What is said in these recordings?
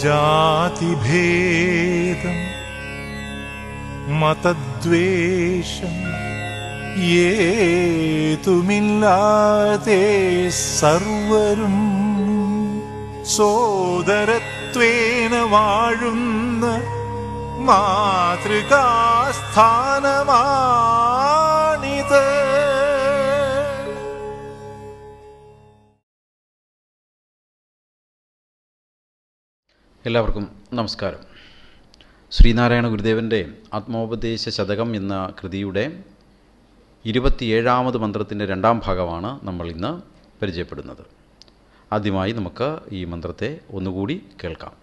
जातिभेदम् मतद्वेषम् मिल्लाते सर्वरुम् सोदरत्वेन वाळुन्न मातृकास्थानमा എല്ലാവർക്കും നമസ്കാരം ശ്രീനാരായണ ഗുരുദേവൻ്റെ ആത്മോപദേശ ശതകം എന്ന കൃതിയുടെ ഇരുപത്തിയേഴാമത് മന്ത്രത്തിൻ്റെ രണ്ടാം ഭാഗമാണ് നമ്മൾ ഇന്ന് പരിചയപ്പെടുന്നത് ആദ്യമായി നമുക്ക് ഈ മന്ത്രത്തെ ഒന്നുകൂടി കേൾക്കാം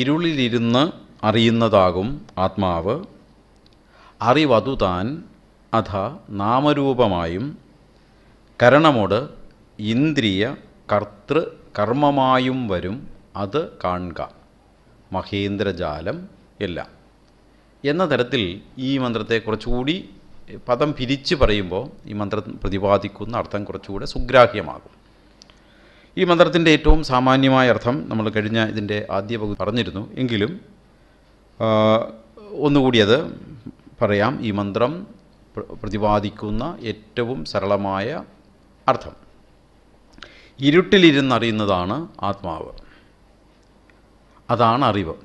ഇരുളിലിരുന്ന് അറിയുന്നതാകും ആത്മാവ് അറിവതു താൻ അഥ നാമരൂപമായും കരണമോട് ഇന്ദ്രിയ കർത്തൃ കർമ്മമായും വരും അത് കാണുക മഹേന്ദ്രജാലം എല്ലാം എന്ന തരത്തിൽ ഈ മന്ത്രത്തെ കുറച്ചുകൂടി പദം പിരിച്ച് പറയുമ്പോൾ ഈ മന്ത്രം പ്രതിപാദിക്കുന്ന അർത്ഥം കുറച്ചുകൂടെ സുഗ്രാഹ്യമാകും ഈ മന്ത്രത്തിൻ്റെ ഏറ്റവും സാമാന്യമായ അർത്ഥം നമ്മൾ കഴിഞ്ഞ ഇതിൻ്റെ ആദ്യ പകുതി പറഞ്ഞിരുന്നു എങ്കിലും ഒന്നുകൂടി അത് പറയാം ഈ മന്ത്രം പ്രതിപാദിക്കുന്ന ഏറ്റവും സരളമായ അർത്ഥം ഇരുട്ടിലിരുന്നറിയുന്നതാണ് ആത്മാവ് അതാണ് അറിവ്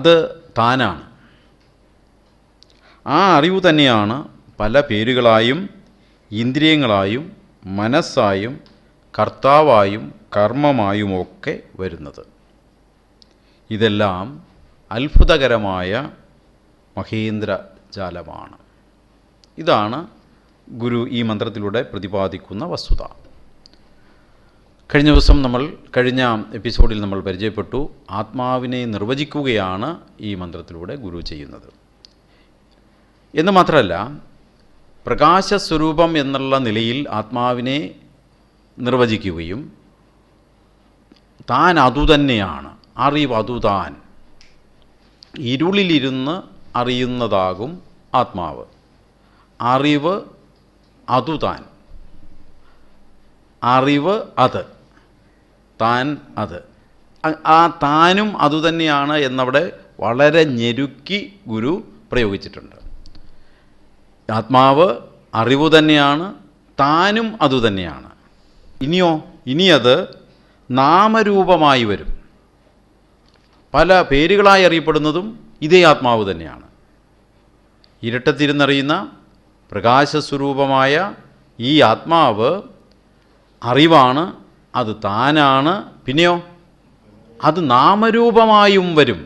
അത് താനാണ് ആ അറിവ് തന്നെയാണ് പല പേരുകളായും ഇന്ദ്രിയങ്ങളായും മനസ്സായും കർത്താവായും കർമ്മമായുമൊക്കെ വരുന്നത് ഇതെല്ലാം അത്ഭുതകരമായ മഹേന്ദ്ര ജാലമാണ് ഇതാണ് ഗുരു ഈ മന്ത്രത്തിലൂടെ പ്രതിപാദിക്കുന്ന വസ്തുത കഴിഞ്ഞ ദിവസം നമ്മൾ കഴിഞ്ഞ എപ്പിസോഡിൽ നമ്മൾ പരിചയപ്പെട്ടു ആത്മാവിനെ നിർവചിക്കുകയാണ് ഈ മന്ത്രത്തിലൂടെ ഗുരു ചെയ്യുന്നത് എന്ന് മാത്രമല്ല പ്രകാശസ്വരൂപം എന്നുള്ള നിലയിൽ ആത്മാവിനെ നിർവചിക്കുകയും താൻ അതുതന്നെയാണ് അറിവ് അതുതാൻ ഇരുളിലിരുന്ന് അറിയുന്നതാകും ആത്മാവ് അറിവ് അതുതാൻ അറിവ് അത് താൻ അത് ആ താനും അതുതന്നെയാണ് എന്നവിടെ വളരെ ഞെരുക്കി ഗുരു പ്രയോഗിച്ചിട്ടുണ്ട് ആത്മാവ് അറിവ് തന്നെയാണ് താനും അതുതന്നെയാണ് ഇനിയോ ഇനിയത് നാമരൂപമായി വരും പല പേരുകളായി അറിയപ്പെടുന്നതും ഇതേ ആത്മാവ് തന്നെയാണ് ഇരട്ടത്തിരുന്നറിയുന്ന പ്രകാശസ്വരൂപമായ ഈ ആത്മാവ് അറിവാണ് അത് താനാണ് പിന്നെയോ അത് നാമരൂപമായും വരും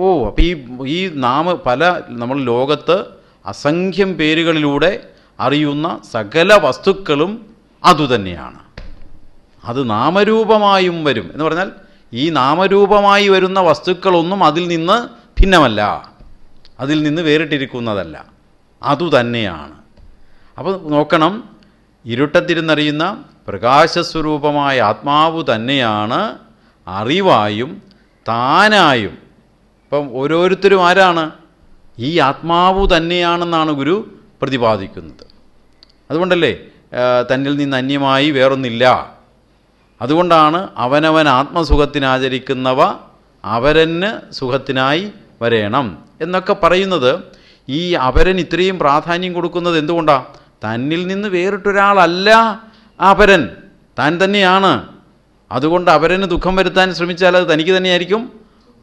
ഓ അപ്പോൾ ഈ ഈ നാമ പല നമ്മൾ ലോകത്ത് അസംഖ്യം പേരുകളിലൂടെ അറിയുന്ന സകല വസ്തുക്കളും അതുതന്നെയാണ് അത് നാമരൂപമായും വരും എന്ന് പറഞ്ഞാൽ ഈ നാമരൂപമായി വരുന്ന വസ്തുക്കളൊന്നും അതിൽ നിന്ന് ഭിന്നമല്ല അതിൽ നിന്ന് വേറിട്ടിരിക്കുന്നതല്ല അതുതന്നെയാണ് അപ്പോൾ നോക്കണം ഇരുട്ടത്തിരുന്നറിയുന്ന പ്രകാശസ്വരൂപമായ ആത്മാവ് തന്നെയാണ് അറിവായും താനായും ഇപ്പം ഓരോരുത്തരും ആരാണ് ഈ ആത്മാവ് തന്നെയാണെന്നാണ് ഗുരു പ്രതിപാദിക്കുന്നത് അതുകൊണ്ടല്ലേ തന്നിൽ നിന്ന് അന്യമായി വേറൊന്നില്ല അതുകൊണ്ടാണ് അവനവൻ ആത്മസുഖത്തിനാചരിക്കുന്നവ അവരന് സുഖത്തിനായി വരേണം എന്നൊക്കെ പറയുന്നത് ഈ അപരൻ ഇത്രയും പ്രാധാന്യം കൊടുക്കുന്നത് എന്തുകൊണ്ടാണ് തന്നിൽ നിന്ന് വേറിട്ടൊരാളല്ല അപരൻ താൻ തന്നെയാണ് അതുകൊണ്ട് അവരന് ദുഃഖം വരുത്താൻ ശ്രമിച്ചാൽ അത് തനിക്ക് തന്നെയായിരിക്കും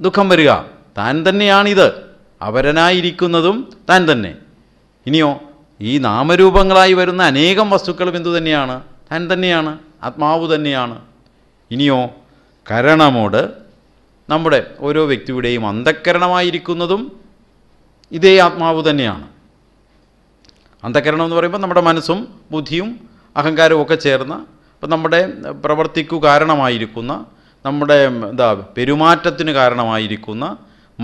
ദുഃഖം വരിക താൻ തന്നെയാണിത് അവരനായിരിക്കുന്നതും താൻ തന്നെ ഇനിയോ ഈ നാമരൂപങ്ങളായി വരുന്ന അനേകം വസ്തുക്കളും എന്തു തന്നെയാണ് താൻ തന്നെയാണ് ആത്മാവ് തന്നെയാണ് ഇനിയോ കരണമോട് നമ്മുടെ ഓരോ വ്യക്തിയുടെയും അന്ധക്കരണമായിരിക്കുന്നതും ഇതേ ആത്മാവ് തന്നെയാണ് അന്ധക്കരണം എന്ന് പറയുമ്പോൾ നമ്മുടെ മനസ്സും ബുദ്ധിയും അഹങ്കാരവും ഒക്കെ ചേർന്ന് ഇപ്പം നമ്മുടെ പ്രവർത്തിക്കു കാരണമായിരിക്കുന്ന നമ്മുടെ എന്താ പെരുമാറ്റത്തിന് കാരണമായിരിക്കുന്ന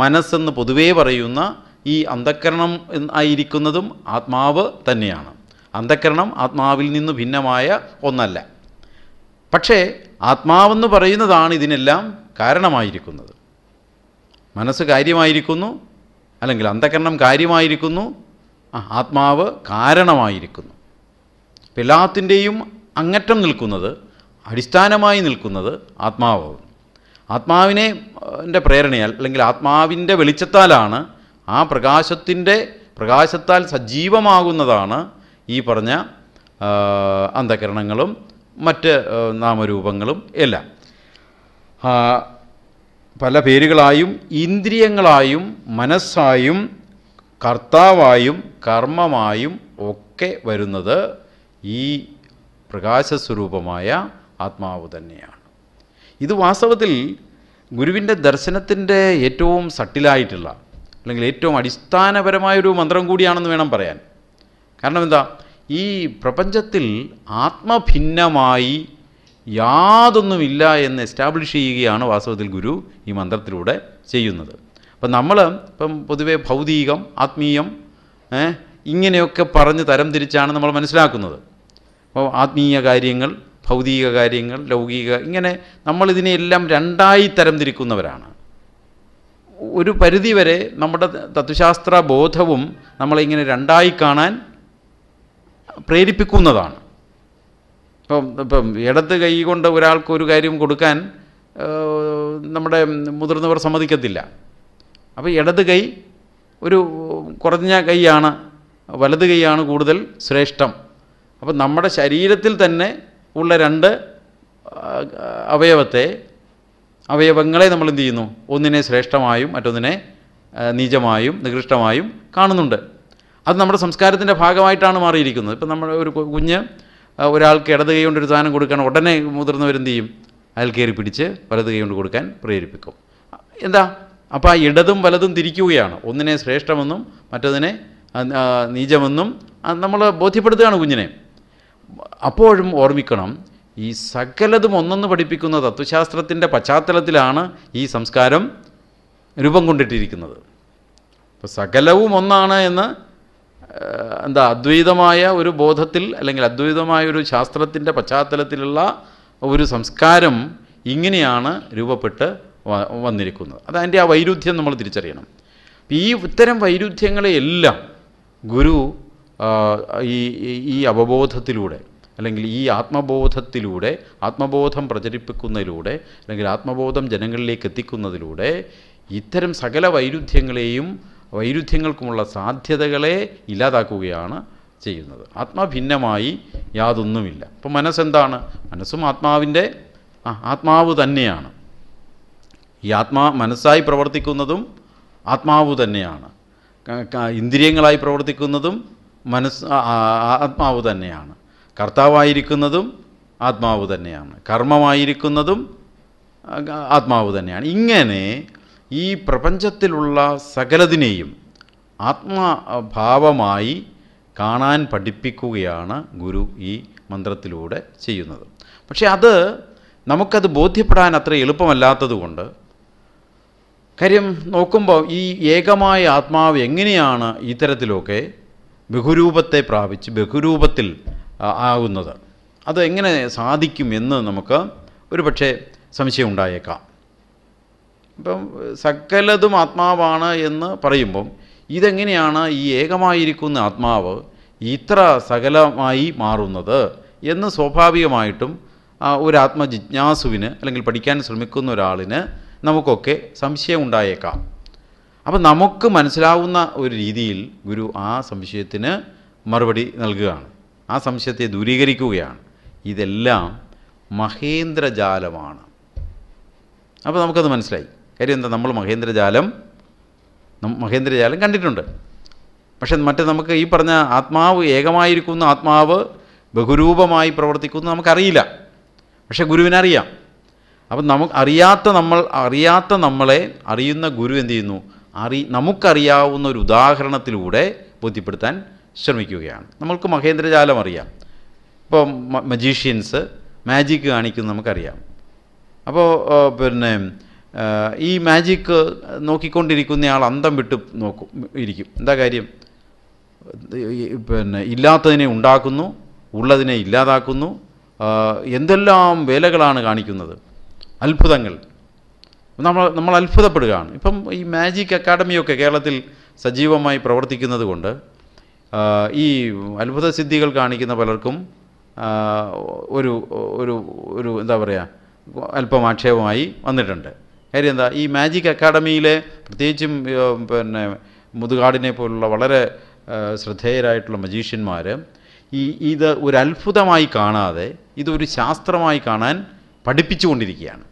മനസ്സെന്ന് പൊതുവേ പറയുന്ന ഈ അന്ധക്കരണം ആയിരിക്കുന്നതും ആത്മാവ് തന്നെയാണ് അന്ധക്കരണം ആത്മാവിൽ നിന്ന് ഭിന്നമായ ഒന്നല്ല പക്ഷേ ആത്മാവെന്ന് പറയുന്നതാണ് ഇതിനെല്ലാം കാരണമായിരിക്കുന്നത് മനസ്സ് കാര്യമായിരിക്കുന്നു അല്ലെങ്കിൽ അന്ധകരണം കാര്യമായിരിക്കുന്നു ആത്മാവ് കാരണമായിരിക്കുന്നു എല്ലാത്തിൻ്റെയും അങ്ങറ്റം നിൽക്കുന്നത് അടിസ്ഥാനമായി നിൽക്കുന്നത് ആത്മാവാണ് ആത്മാവിനെ എൻ്റെ പ്രേരണയാൽ അല്ലെങ്കിൽ ആത്മാവിൻ്റെ വെളിച്ചത്താലാണ് ആ പ്രകാശത്തിൻ്റെ പ്രകാശത്താൽ സജീവമാകുന്നതാണ് ഈ പറഞ്ഞ അന്ധകരണങ്ങളും മറ്റ് നാമരൂപങ്ങളും എല്ലാം പല പേരുകളായും ഇന്ദ്രിയങ്ങളായും മനസ്സായും കർത്താവായും കർമ്മമായും ഒക്കെ വരുന്നത് ഈ പ്രകാശസ്വരൂപമായ ആത്മാവ് തന്നെയാണ് ഇത് വാസ്തവത്തിൽ ഗുരുവിൻ്റെ ദർശനത്തിൻ്റെ ഏറ്റവും സട്ടിലായിട്ടുള്ള അല്ലെങ്കിൽ ഏറ്റവും അടിസ്ഥാനപരമായൊരു മന്ത്രം കൂടിയാണെന്ന് വേണം പറയാൻ കാരണം എന്താ ഈ പ്രപഞ്ചത്തിൽ ആത്മഭിന്നമായി യാതൊന്നുമില്ല എന്ന് എസ്റ്റാബ്ലിഷ് ചെയ്യുകയാണ് വാസ്തവത്തിൽ ഗുരു ഈ മന്ത്രത്തിലൂടെ ചെയ്യുന്നത് അപ്പം നമ്മൾ ഇപ്പം പൊതുവേ ഭൗതികം ആത്മീയം ഇങ്ങനെയൊക്കെ പറഞ്ഞ് തരം തിരിച്ചാണ് നമ്മൾ മനസ്സിലാക്കുന്നത് അപ്പോൾ ആത്മീയ കാര്യങ്ങൾ ഭൗതിക കാര്യങ്ങൾ ലൗകിക ഇങ്ങനെ നമ്മളിതിനെയെല്ലാം രണ്ടായി തരംതിരിക്കുന്നവരാണ് ഒരു പരിധിവരെ നമ്മുടെ തത്വശാസ്ത്ര ബോധവും നമ്മളിങ്ങനെ രണ്ടായി കാണാൻ പ്രേരിപ്പിക്കുന്നതാണ് ഇപ്പം ഇപ്പം ഇടത്ത് കൈ കൊണ്ട് ഒരാൾക്ക് ഒരു കാര്യം കൊടുക്കാൻ നമ്മുടെ മുതിർന്നവർ സമ്മതിക്കത്തില്ല അപ്പോൾ ഇടത് കൈ ഒരു കുറഞ്ഞ കൈയാണ് വലത് കൈയാണ് കൂടുതൽ ശ്രേഷ്ഠം അപ്പം നമ്മുടെ ശരീരത്തിൽ തന്നെ ഉള്ള രണ്ട് അവയവത്തെ അവയവങ്ങളെ നമ്മൾ എന്ത് ചെയ്യുന്നു ഒന്നിനെ ശ്രേഷ്ഠമായും മറ്റൊന്നിനെ നിജമായും നികൃഷ്ടമായും കാണുന്നുണ്ട് അത് നമ്മുടെ സംസ്കാരത്തിൻ്റെ ഭാഗമായിട്ടാണ് മാറിയിരിക്കുന്നത് ഇപ്പം നമ്മൾ ഒരു കുഞ്ഞ് ഒരാൾക്ക് ഇടത് കൈ ഒരു സാധനം കൊടുക്കാൻ ഉടനെ മുതിർന്നവരെന്ത് ചെയ്യും അയാൾ കയറി പിടിച്ച് വലത് കൈ കൊണ്ട് കൊടുക്കാൻ പ്രേരിപ്പിക്കും എന്താ അപ്പോൾ ആ ഇടതും വലതും തിരിക്കുകയാണ് ഒന്നിനെ ശ്രേഷ്ഠമെന്നും മറ്റതിനെ നീചമെന്നും നമ്മൾ ബോധ്യപ്പെടുത്തുകയാണ് കുഞ്ഞിനെ അപ്പോഴും ഓർമ്മിക്കണം ഈ സകലതും ഒന്നെന്ന് പഠിപ്പിക്കുന്ന തത്വശാസ്ത്രത്തിൻ്റെ പശ്ചാത്തലത്തിലാണ് ഈ സംസ്കാരം രൂപം കൊണ്ടിട്ടിരിക്കുന്നത് അപ്പോൾ സകലവും ഒന്നാണ് എന്ന് എന്താ അദ്വൈതമായ ഒരു ബോധത്തിൽ അല്ലെങ്കിൽ അദ്വൈതമായ ഒരു ശാസ്ത്രത്തിൻ്റെ പശ്ചാത്തലത്തിലുള്ള ഒരു സംസ്കാരം ഇങ്ങനെയാണ് രൂപപ്പെട്ട് വന്നിരിക്കുന്നത് അതതിൻ്റെ ആ വൈരുദ്ധ്യം നമ്മൾ തിരിച്ചറിയണം ഈ ഇത്തരം വൈരുദ്ധ്യങ്ങളെയെല്ലാം ഗുരു ഈ ഈ അവബോധത്തിലൂടെ അല്ലെങ്കിൽ ഈ ആത്മബോധത്തിലൂടെ ആത്മബോധം പ്രചരിപ്പിക്കുന്നതിലൂടെ അല്ലെങ്കിൽ ആത്മബോധം ജനങ്ങളിലേക്ക് എത്തിക്കുന്നതിലൂടെ ഇത്തരം സകല വൈരുദ്ധ്യങ്ങളെയും വൈരുദ്ധ്യങ്ങൾക്കുമുള്ള സാധ്യതകളെ ഇല്ലാതാക്കുകയാണ് ചെയ്യുന്നത് ആത്മഭിന്നമായി യാതൊന്നുമില്ല അപ്പം മനസ്സെന്താണ് മനസ്സും ആത്മാവിൻ്റെ ആത്മാവ് തന്നെയാണ് ഈ ആത്മാ മനസ്സായി പ്രവർത്തിക്കുന്നതും ആത്മാവ് തന്നെയാണ് ഇന്ദ്രിയങ്ങളായി പ്രവർത്തിക്കുന്നതും മനസ്സ് ആത്മാവ് തന്നെയാണ് കർത്താവായിരിക്കുന്നതും ആത്മാവ് തന്നെയാണ് കർമ്മമായിരിക്കുന്നതും ആത്മാവ് തന്നെയാണ് ഇങ്ങനെ ഈ പ്രപഞ്ചത്തിലുള്ള സകലതിനെയും ആത്മഭാവമായി കാണാൻ പഠിപ്പിക്കുകയാണ് ഗുരു ഈ മന്ത്രത്തിലൂടെ ചെയ്യുന്നത് പക്ഷേ അത് നമുക്കത് ബോധ്യപ്പെടാൻ അത്ര എളുപ്പമല്ലാത്തതുകൊണ്ട് കാര്യം നോക്കുമ്പോൾ ഈ ഏകമായ ആത്മാവ് എങ്ങനെയാണ് ഇത്തരത്തിലൊക്കെ ബഹുരൂപത്തെ പ്രാപിച്ച് ബഹുരൂപത്തിൽ ആകുന്നത് അത് എങ്ങനെ സാധിക്കും എന്ന് നമുക്ക് ഒരു പക്ഷേ സംശയം ഉണ്ടായേക്കാം ഇപ്പം സകലതും ആത്മാവാണ് എന്ന് പറയുമ്പം ഇതെങ്ങനെയാണ് ഈ ഏകമായിരിക്കുന്ന ആത്മാവ് ഇത്ര സകലമായി മാറുന്നത് എന്ന് സ്വാഭാവികമായിട്ടും ഒരു ആത്മജിജ്ഞാസുവിന് അല്ലെങ്കിൽ പഠിക്കാൻ ശ്രമിക്കുന്ന ഒരാളിന് നമുക്കൊക്കെ സംശയം ഉണ്ടായേക്കാം അപ്പം നമുക്ക് മനസ്സിലാവുന്ന ഒരു രീതിയിൽ ഗുരു ആ സംശയത്തിന് മറുപടി നൽകുകയാണ് ആ സംശയത്തെ ദൂരീകരിക്കുകയാണ് ഇതെല്ലാം മഹേന്ദ്രജാലമാണ് അപ്പോൾ നമുക്കത് മനസ്സിലായി കാര്യം എന്താ നമ്മൾ മഹേന്ദ്രജാലം മഹേന്ദ്രജാലം കണ്ടിട്ടുണ്ട് പക്ഷേ മറ്റേ നമുക്ക് ഈ പറഞ്ഞ ആത്മാവ് ഏകമായിരിക്കുന്ന ആത്മാവ് ബഹുരൂപമായി പ്രവർത്തിക്കുന്നു നമുക്കറിയില്ല പക്ഷേ ഗുരുവിനറിയാം അപ്പം നമുക്ക് അറിയാത്ത നമ്മൾ അറിയാത്ത നമ്മളെ അറിയുന്ന ഗുരു എന്ത് ചെയ്യുന്നു അറി നമുക്കറിയാവുന്ന ഒരു ഉദാഹരണത്തിലൂടെ ബോധ്യപ്പെടുത്താൻ ശ്രമിക്കുകയാണ് നമ്മൾക്ക് മഹേന്ദ്രജാലം അറിയാം ഇപ്പോൾ മജീഷ്യൻസ് മാജിക് കാണിക്കുന്നത് നമുക്കറിയാം അപ്പോൾ പിന്നെ ഈ മാജിക്ക് നോക്കിക്കൊണ്ടിരിക്കുന്നയാൾ അന്തം വിട്ട് നോക്കും ഇരിക്കും എന്താ കാര്യം പിന്നെ ഇല്ലാത്തതിനെ ഉണ്ടാക്കുന്നു ഉള്ളതിനെ ഇല്ലാതാക്കുന്നു എന്തെല്ലാം വേലകളാണ് കാണിക്കുന്നത് അത്ഭുതങ്ങൾ നമ്മൾ നമ്മൾ അത്ഭുതപ്പെടുകയാണ് ഇപ്പം ഈ മാജിക് അക്കാഡമിയൊക്കെ കേരളത്തിൽ സജീവമായി പ്രവർത്തിക്കുന്നത് കൊണ്ട് ഈ അത്ഭുത സിദ്ധികൾ കാണിക്കുന്ന പലർക്കും ഒരു ഒരു ഒരു എന്താ പറയുക അല്പം ആക്ഷേപമായി വന്നിട്ടുണ്ട് കാര്യം എന്താ ഈ മാജിക് അക്കാഡമിയിലെ പ്രത്യേകിച്ചും പിന്നെ മുതുകാടിനെ പോലുള്ള വളരെ ശ്രദ്ധേയരായിട്ടുള്ള മജീഷ്യന്മാർ ഈ ഇത് ഒരു അത്ഭുതമായി കാണാതെ ഇതൊരു ശാസ്ത്രമായി കാണാൻ പഠിപ്പിച്ചുകൊണ്ടിരിക്കുകയാണ്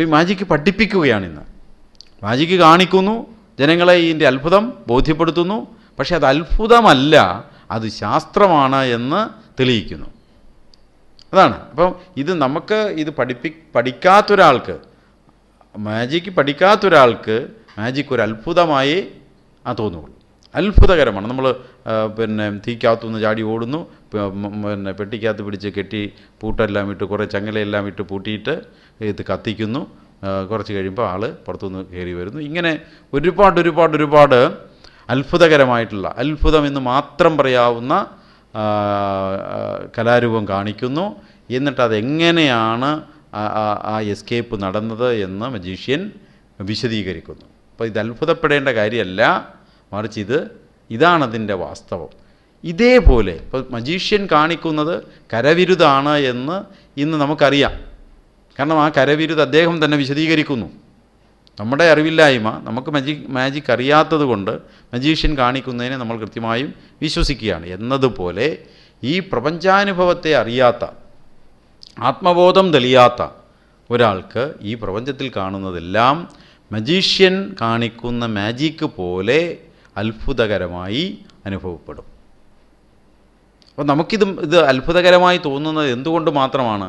അപ്പോൾ ഈ മാജിക്ക് ഇന്ന് മാജിക്ക് കാണിക്കുന്നു ജനങ്ങളെ ഇതിൻ്റെ അത്ഭുതം ബോധ്യപ്പെടുത്തുന്നു പക്ഷേ അത് അത്ഭുതമല്ല അത് ശാസ്ത്രമാണ് എന്ന് തെളിയിക്കുന്നു അതാണ് അപ്പം ഇത് നമുക്ക് ഇത് പഠിപ്പി പഠിക്കാത്തൊരാൾക്ക് മാജിക്ക് പഠിക്കാത്തൊരാൾക്ക് മാജിക്ക് ഒരു അത്ഭുതമായി ആ തോന്നുകയുള്ളൂ അത്ഭുതകരമാണ് നമ്മൾ പിന്നെ തീക്കകത്തുനിന്ന് ചാടി ഓടുന്നു പിന്നെ പെട്ടിക്കകത്ത് പിടിച്ച് കെട്ടി പൂട്ടെല്ലാം ഇട്ട് കുറേ ചങ്ങലയെല്ലാം ഇട്ട് പൂട്ടിയിട്ട് ഇത് കത്തിക്കുന്നു കുറച്ച് കഴിയുമ്പോൾ ആൾ പുറത്തുനിന്ന് കയറി വരുന്നു ഇങ്ങനെ ഒരുപാട് ഒരുപാട് ഒരുപാട് അത്ഭുതകരമായിട്ടുള്ള അത്ഭുതം എന്ന് മാത്രം പറയാവുന്ന കലാരൂപം കാണിക്കുന്നു എന്നിട്ട് അതെങ്ങനെയാണ് ആ എസ്കേപ്പ് നടന്നത് എന്ന് മജീഷ്യൻ വിശദീകരിക്കുന്നു അപ്പോൾ ഇത് അത്ഭുതപ്പെടേണ്ട കാര്യമല്ല മറിച്ച് ഇത് ഇതാണതിൻ്റെ വാസ്തവം ഇതേപോലെ ഇപ്പോൾ മജീഷ്യൻ കാണിക്കുന്നത് കരവിരുതാണ് എന്ന് ഇന്ന് നമുക്കറിയാം കാരണം ആ കരവിരുത് അദ്ദേഹം തന്നെ വിശദീകരിക്കുന്നു നമ്മുടെ അറിവില്ലായ്മ നമുക്ക് മജി മാജിക് അറിയാത്തത് കൊണ്ട് മജീഷ്യൻ കാണിക്കുന്നതിനെ നമ്മൾ കൃത്യമായും വിശ്വസിക്കുകയാണ് എന്നതുപോലെ ഈ പ്രപഞ്ചാനുഭവത്തെ അറിയാത്ത ആത്മബോധം തെളിയാത്ത ഒരാൾക്ക് ഈ പ്രപഞ്ചത്തിൽ കാണുന്നതെല്ലാം മജീഷ്യൻ കാണിക്കുന്ന മാജിക്ക് പോലെ അത്ഭുതകരമായി അനുഭവപ്പെടും അപ്പോൾ നമുക്കിത് ഇത് അത്ഭുതകരമായി തോന്നുന്നത് എന്തുകൊണ്ട് മാത്രമാണ്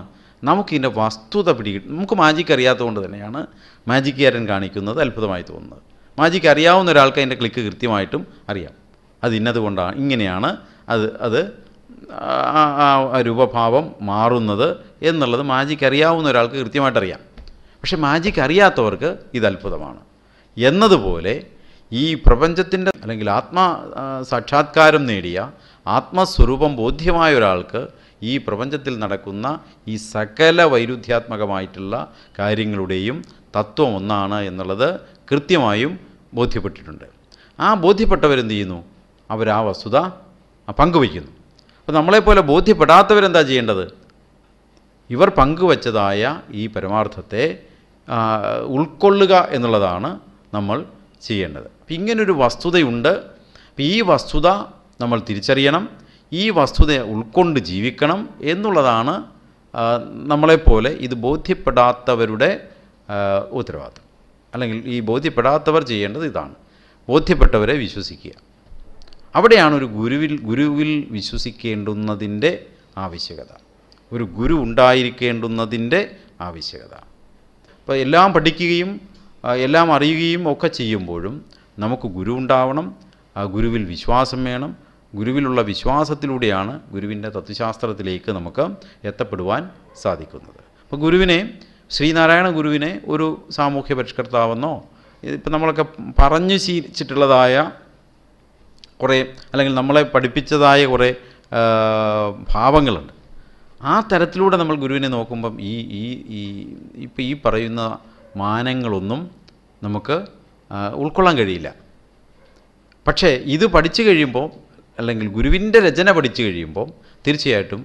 നമുക്കിതിൻ്റെ വസ്തുത പിടി നമുക്ക് മാജിക് അറിയാത്തതുകൊണ്ട് തന്നെയാണ് മാജിക്കാരൻ കാണിക്കുന്നത് അത്ഭുതമായി തോന്നുന്നത് മാജിക്ക് അറിയാവുന്ന ഒരാൾക്ക് അതിൻ്റെ ക്ലിക്ക് കൃത്യമായിട്ടും അറിയാം അത് ഇന്നതുകൊണ്ടാണ് ഇങ്ങനെയാണ് അത് അത് ആ രൂപഭാവം മാറുന്നത് എന്നുള്ളത് മാജിക്ക് അറിയാവുന്ന ഒരാൾക്ക് കൃത്യമായിട്ട് അറിയാം പക്ഷെ മാജിക്ക് അറിയാത്തവർക്ക് ഇത് അത്ഭുതമാണ് എന്നതുപോലെ ഈ പ്രപഞ്ചത്തിൻ്റെ അല്ലെങ്കിൽ ആത്മ സാക്ഷാത്കാരം നേടിയ ആത്മസ്വരൂപം ബോധ്യമായ ഒരാൾക്ക് ഈ പ്രപഞ്ചത്തിൽ നടക്കുന്ന ഈ സകല വൈരുദ്ധ്യാത്മകമായിട്ടുള്ള കാര്യങ്ങളുടെയും തത്വം ഒന്നാണ് എന്നുള്ളത് കൃത്യമായും ബോധ്യപ്പെട്ടിട്ടുണ്ട് ആ ബോധ്യപ്പെട്ടവരെന്ത് ചെയ്യുന്നു അവർ ആ വസ്തുത പങ്കുവയ്ക്കുന്നു അപ്പോൾ നമ്മളെപ്പോലെ ബോധ്യപ്പെടാത്തവരെന്താ ചെയ്യേണ്ടത് ഇവർ പങ്കുവച്ചതായ ഈ പരമാർത്ഥത്തെ ഉൾക്കൊള്ളുക എന്നുള്ളതാണ് നമ്മൾ ചെയ്യേണ്ടത് അപ്പം ഇങ്ങനൊരു വസ്തുതയുണ്ട് ഈ വസ്തുത നമ്മൾ തിരിച്ചറിയണം ഈ വസ്തുതയെ ഉൾക്കൊണ്ട് ജീവിക്കണം എന്നുള്ളതാണ് നമ്മളെപ്പോലെ ഇത് ബോധ്യപ്പെടാത്തവരുടെ ഉത്തരവാദിത്വം അല്ലെങ്കിൽ ഈ ബോധ്യപ്പെടാത്തവർ ചെയ്യേണ്ടത് ഇതാണ് ബോധ്യപ്പെട്ടവരെ വിശ്വസിക്കുക അവിടെയാണ് ഒരു ഗുരുവിൽ ഗുരുവിൽ വിശ്വസിക്കേണ്ടുന്നതിൻ്റെ ആവശ്യകത ഒരു ഗുരു ഉണ്ടായിരിക്കേണ്ടുന്നതിൻ്റെ ആവശ്യകത അപ്പോൾ എല്ലാം പഠിക്കുകയും എല്ലാം അറിയുകയും ഒക്കെ ചെയ്യുമ്പോഴും നമുക്ക് ഗുരു ഉണ്ടാവണം ഗുരുവിൽ വിശ്വാസം വേണം ഗുരുവിലുള്ള വിശ്വാസത്തിലൂടെയാണ് ഗുരുവിൻ്റെ തത്വശാസ്ത്രത്തിലേക്ക് നമുക്ക് എത്തപ്പെടുവാൻ സാധിക്കുന്നത് അപ്പോൾ ഗുരുവിനെ ശ്രീനാരായണ ഗുരുവിനെ ഒരു സാമൂഹ്യ പരിഷ്കർത്താവെന്നോ ഇപ്പം നമ്മളൊക്കെ പറഞ്ഞു ശീലിച്ചിട്ടുള്ളതായ കുറേ അല്ലെങ്കിൽ നമ്മളെ പഠിപ്പിച്ചതായ കുറേ ഭാവങ്ങളുണ്ട് ആ തരത്തിലൂടെ നമ്മൾ ഗുരുവിനെ നോക്കുമ്പം ഈ ഈ ഈ ഇപ്പം ഈ പറയുന്ന മാനങ്ങളൊന്നും നമുക്ക് ഉൾക്കൊള്ളാൻ കഴിയില്ല പക്ഷേ ഇത് പഠിച്ചു കഴിയുമ്പോൾ അല്ലെങ്കിൽ ഗുരുവിൻ്റെ രചന പഠിച്ചു കഴിയുമ്പോൾ തീർച്ചയായിട്ടും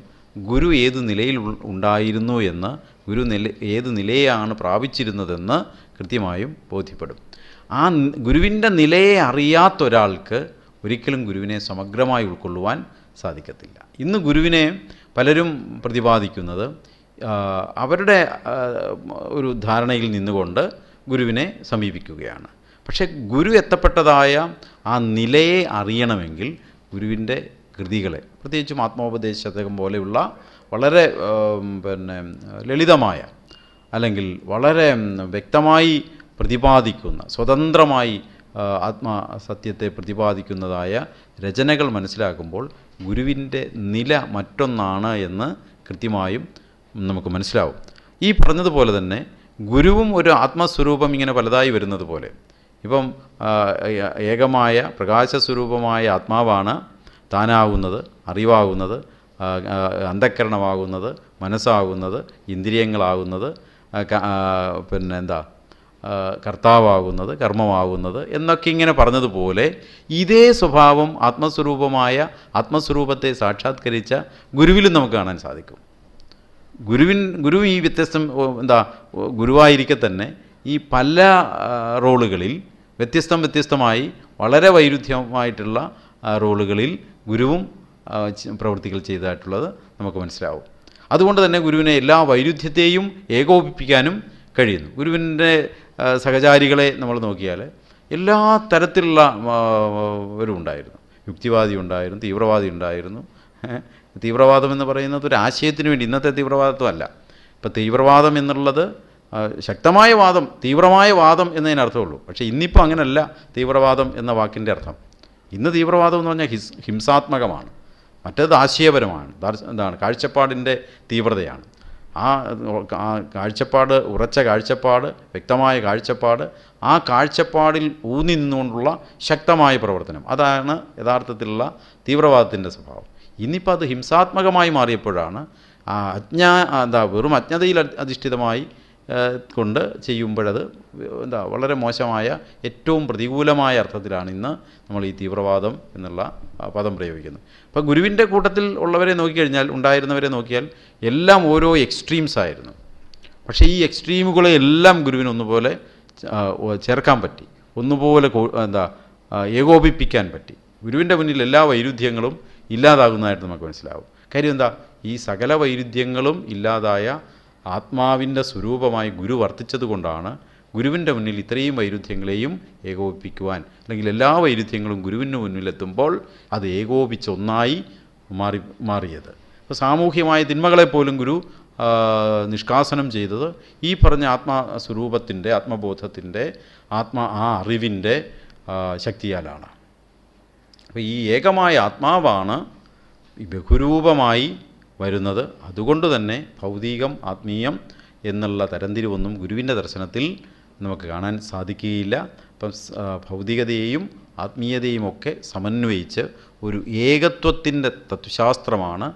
ഗുരു ഏത് നിലയിൽ ഉണ്ടായിരുന്നു എന്ന് ഗുരു നില ഏത് നിലയാണ് പ്രാപിച്ചിരുന്നതെന്ന് കൃത്യമായും ബോധ്യപ്പെടും ആ ഗുരുവിൻ്റെ നിലയെ അറിയാത്ത ഒരാൾക്ക് ഒരിക്കലും ഗുരുവിനെ സമഗ്രമായി ഉൾക്കൊള്ളുവാൻ സാധിക്കത്തില്ല ഇന്ന് ഗുരുവിനെ പലരും പ്രതിപാദിക്കുന്നത് അവരുടെ ഒരു ധാരണയിൽ നിന്നുകൊണ്ട് ഗുരുവിനെ സമീപിക്കുകയാണ് പക്ഷേ ഗുരു എത്തപ്പെട്ടതായ ആ നിലയെ അറിയണമെങ്കിൽ ഗുരുവിൻ്റെ കൃതികളെ പ്രത്യേകിച്ചും ആത്മോപദേശതകം പോലെയുള്ള വളരെ പിന്നെ ലളിതമായ അല്ലെങ്കിൽ വളരെ വ്യക്തമായി പ്രതിപാദിക്കുന്ന സ്വതന്ത്രമായി ആത്മസത്യത്തെ പ്രതിപാദിക്കുന്നതായ രചനകൾ മനസ്സിലാക്കുമ്പോൾ ഗുരുവിൻ്റെ നില മറ്റൊന്നാണ് എന്ന് കൃത്യമായും നമുക്ക് മനസ്സിലാവും ഈ പറഞ്ഞതുപോലെ തന്നെ ഗുരുവും ഒരു ആത്മസ്വരൂപം ഇങ്ങനെ പലതായി വരുന്നത് പോലെ ഇപ്പം ഏകമായ പ്രകാശ സ്വരൂപമായ ആത്മാവാണ് താനാകുന്നത് അറിവാകുന്നത് അന്ധക്കരണമാകുന്നത് മനസ്സാകുന്നത് ഇന്ദ്രിയങ്ങളാകുന്നത് പിന്നെ എന്താ കർത്താവാകുന്നത് കർമ്മമാകുന്നത് എന്നൊക്കെ ഇങ്ങനെ പറഞ്ഞതുപോലെ ഇതേ സ്വഭാവം ആത്മസ്വരൂപമായ ആത്മസ്വരൂപത്തെ സാക്ഷാത്കരിച്ച ഗുരുവിലും നമുക്ക് കാണാൻ സാധിക്കും ഗുരുവിൻ ഗുരു ഈ വ്യത്യസ്തം എന്താ ഗുരുവായിരിക്കെ തന്നെ ഈ പല റോളുകളിൽ വ്യത്യസ്തം വ്യത്യസ്തമായി വളരെ വൈരുദ്ധ്യമായിട്ടുള്ള റോളുകളിൽ ഗുരുവും പ്രവൃത്തികൾ ചെയ്തതായിട്ടുള്ളത് നമുക്ക് മനസ്സിലാവും അതുകൊണ്ട് തന്നെ ഗുരുവിനെ എല്ലാ വൈരുദ്ധ്യത്തെയും ഏകോപിപ്പിക്കാനും കഴിയുന്നു ഗുരുവിൻ്റെ സഹചാരികളെ നമ്മൾ നോക്കിയാൽ എല്ലാ തരത്തിലുള്ള ഉണ്ടായിരുന്നു യുക്തിവാദി ഉണ്ടായിരുന്നു തീവ്രവാദി ഉണ്ടായിരുന്നു തീവ്രവാദം എന്ന് പറയുന്നത് ഒരു ആശയത്തിന് വേണ്ടി ഇന്നത്തെ തീവ്രവാദത്വമല്ല ഇപ്പം തീവ്രവാദം എന്നുള്ളത് ശക്തമായ വാദം തീവ്രമായ വാദം എന്നതിനർത്ഥമുള്ളൂ പക്ഷേ ഇന്നിപ്പോൾ അങ്ങനെയല്ല തീവ്രവാദം എന്ന വാക്കിൻ്റെ അർത്ഥം ഇന്ന് തീവ്രവാദം എന്ന് പറഞ്ഞാൽ ഹിസ് ഹിംസാത്മകമാണ് മറ്റേത് ആശയപരമാണ് എന്താണ് കാഴ്ചപ്പാടിൻ്റെ തീവ്രതയാണ് ആ കാഴ്ചപ്പാട് ഉറച്ച കാഴ്ചപ്പാട് വ്യക്തമായ കാഴ്ചപ്പാട് ആ കാഴ്ചപ്പാടിൽ ഊന്നി നിന്നുകൊണ്ടുള്ള ശക്തമായ പ്രവർത്തനം അതാണ് യഥാർത്ഥത്തിലുള്ള തീവ്രവാദത്തിൻ്റെ സ്വഭാവം ഇന്നിപ്പോൾ അത് ഹിംസാത്മകമായി മാറിയപ്പോഴാണ് ആ അജ്ഞാ എന്താ വെറും അജ്ഞതയിൽ അധിഷ്ഠിതമായി കൊണ്ട് ചെയ്യുമ്പോഴത് എന്താ വളരെ മോശമായ ഏറ്റവും പ്രതികൂലമായ അർത്ഥത്തിലാണ് ഇന്ന് നമ്മൾ ഈ തീവ്രവാദം എന്നുള്ള പദം പ്രയോഗിക്കുന്നത് അപ്പോൾ ഗുരുവിൻ്റെ കൂട്ടത്തിൽ ഉള്ളവരെ നോക്കിക്കഴിഞ്ഞാൽ ഉണ്ടായിരുന്നവരെ നോക്കിയാൽ എല്ലാം ഓരോ എക്സ്ട്രീംസ് ആയിരുന്നു പക്ഷേ ഈ എക്സ്ട്രീമുകളെ എല്ലാം ഗുരുവിന് ഒന്നുപോലെ ചേർക്കാൻ പറ്റി ഒന്നുപോലെ എന്താ ഏകോപിപ്പിക്കാൻ പറ്റി ഗുരുവിൻ്റെ മുന്നിൽ എല്ലാ വൈരുദ്ധ്യങ്ങളും ഇല്ലാതാകുന്നതായിട്ട് നമുക്ക് മനസ്സിലാവും കാര്യം എന്താ ഈ സകല വൈരുദ്ധ്യങ്ങളും ഇല്ലാതായ ആത്മാവിൻ്റെ സ്വരൂപമായി ഗുരു വർത്തിച്ചതുകൊണ്ടാണ് ഗുരുവിൻ്റെ മുന്നിൽ ഇത്രയും വൈരുദ്ധ്യങ്ങളെയും ഏകോപിപ്പിക്കുവാൻ അല്ലെങ്കിൽ എല്ലാ വൈരുദ്ധ്യങ്ങളും ഗുരുവിന് മുന്നിലെത്തുമ്പോൾ അത് ഏകോപിച്ച് ഒന്നായി മാറി മാറിയത് അപ്പോൾ സാമൂഹ്യമായ തിന്മകളെപ്പോലും ഗുരു നിഷ്കാസനം ചെയ്തത് ഈ പറഞ്ഞ സ്വരൂപത്തിൻ്റെ ആത്മബോധത്തിൻ്റെ ആത്മാ ആ അറിവിൻ്റെ ശക്തിയാലാണ് അപ്പോൾ ഈ ഏകമായ ആത്മാവാണ് ബഹുരൂപമായി വരുന്നത് അതുകൊണ്ട് തന്നെ ഭൗതികം ആത്മീയം എന്നുള്ള തരംതിരിവൊന്നും ഗുരുവിൻ്റെ ദർശനത്തിൽ നമുക്ക് കാണാൻ സാധിക്കുകയില്ല അപ്പം ഭൗതികതയെയും ഒക്കെ സമന്വയിച്ച് ഒരു ഏകത്വത്തിൻ്റെ തത്വശാസ്ത്രമാണ്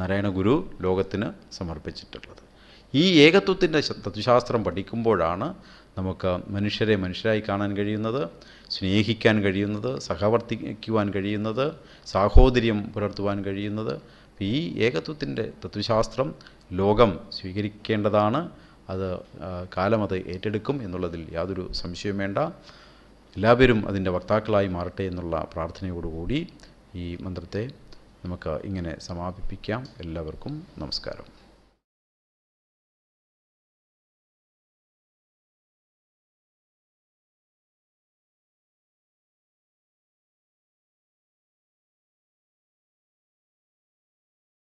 നാരായണ ഗുരു ലോകത്തിന് സമർപ്പിച്ചിട്ടുള്ളത് ഈ ഏകത്വത്തിൻ്റെ തത്വശാസ്ത്രം പഠിക്കുമ്പോഴാണ് നമുക്ക് മനുഷ്യരെ മനുഷ്യരായി കാണാൻ കഴിയുന്നത് സ്നേഹിക്കാൻ കഴിയുന്നത് സഹവർത്തിക്കുവാൻ കഴിയുന്നത് സാഹോദര്യം പുലർത്തുവാൻ കഴിയുന്നത് ഈ ഏകത്വത്തിൻ്റെ തത്വശാസ്ത്രം ലോകം സ്വീകരിക്കേണ്ടതാണ് അത് കാലം അത് ഏറ്റെടുക്കും എന്നുള്ളതിൽ യാതൊരു സംശയവും വേണ്ട എല്ലാവരും അതിൻ്റെ വക്താക്കളായി മാറട്ടെ എന്നുള്ള പ്രാർത്ഥനയോടുകൂടി ഈ മന്ത്രത്തെ നമുക്ക് ഇങ്ങനെ സമാപിപ്പിക്കാം എല്ലാവർക്കും നമസ്കാരം